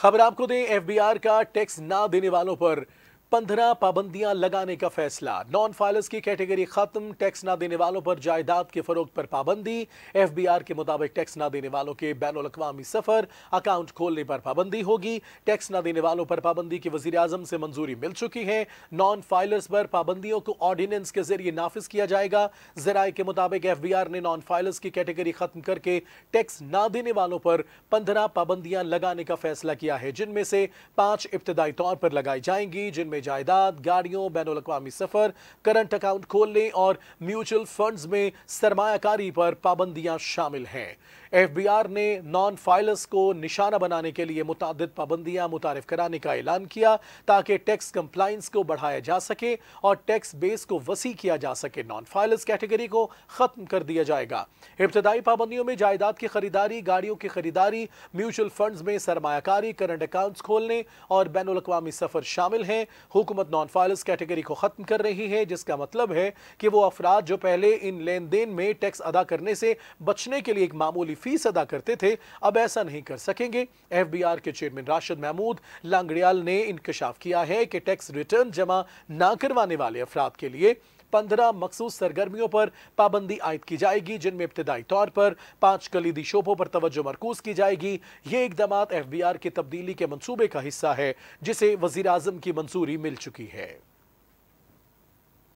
खबर आपको दें एफबीआर का टैक्स ना देने वालों पर पंद्रह पाबंदियां लगाने का फैसला नॉन फाइलर्स की कैटेगरी खत्म टैक्स ना देने वालों पर जायदाद के फरोख पर पाबंदी एफबीआर के मुताबिक टैक्स ना देने वालों के बैन अवी सफर अकाउंट खोलने पर पाबंदी होगी टैक्स ना देने वालों पर पाबंदी की वजी अजम से मंजूरी मिल चुकी है नॉन फाइलर्स पर पाबंदियों को ऑर्डिनेंस के जरिए नाफिज किया जाएगा जराये के मुताबिक एफ बी आर ने नॉन फाइलर्स की कैटेगरी खत्म करके टैक्स ना देने वालों पर पंद्रह पाबंदियां लगाने का फैसला किया है जिनमें से पांच इब्तदाई तौर पर लगाई जाएंगी जिनमें जायदाद गाड़ियों बैन अवी सफ़र करंट अकाउंट खोलने और म्यूचुअल फंड्स में सरमाकारी पर पाबंदियां शामिल हैं एफबीआर ने नॉन फाइलर्स को निशाना बनाने के लिए मुतद पाबंदियां मुतारफ कराने का ऐलान किया ताकि टैक्स कंप्लाइंस को बढ़ाया जा सके और टैक्स बेस को वसी किया जा सके नॉन फाइलर्स कैटेगरी को ख़त्म कर दिया जाएगा इब्तदाई पाबंदियों में जायदाद की खरीदारी गाड़ियों की खरीदारी म्यूचुअल फंड्स में सरमाकारी करंट अकाउंट्स खोलने और बैन अवी सफ़र शामिल हैं हुकूमत नॉन फाइल कैटेगरी को ख़त्म कर रही है जिसका मतलब है कि वो अफराद जो पहले इन लेन देन में टैक्स अदा करने से बचने के लिए एक मामूली फीस अदा करते थे अब ऐसा नहीं कर सकेंगे एफ बी आर के चेयरमैन राशिद महमूद लांगड़ियाल ने इंकशाफ किया है कि टैक्स रिटर्न जमा ना करवाने वाले अफराद के लिए पंद्रह मखसूस सरगर्मियों पर पाबंदी आयद की जाएगी जिनमें इब्तदाई तौर पर पांच कलीदी शोबों पर तवज्जो मरकूज की जाएगी ये इकदाम एफ बी आर की तब्दीली के मनसूबे का हिस्सा है जिसे वजीर अजम की मंजूरी मिल चुकी है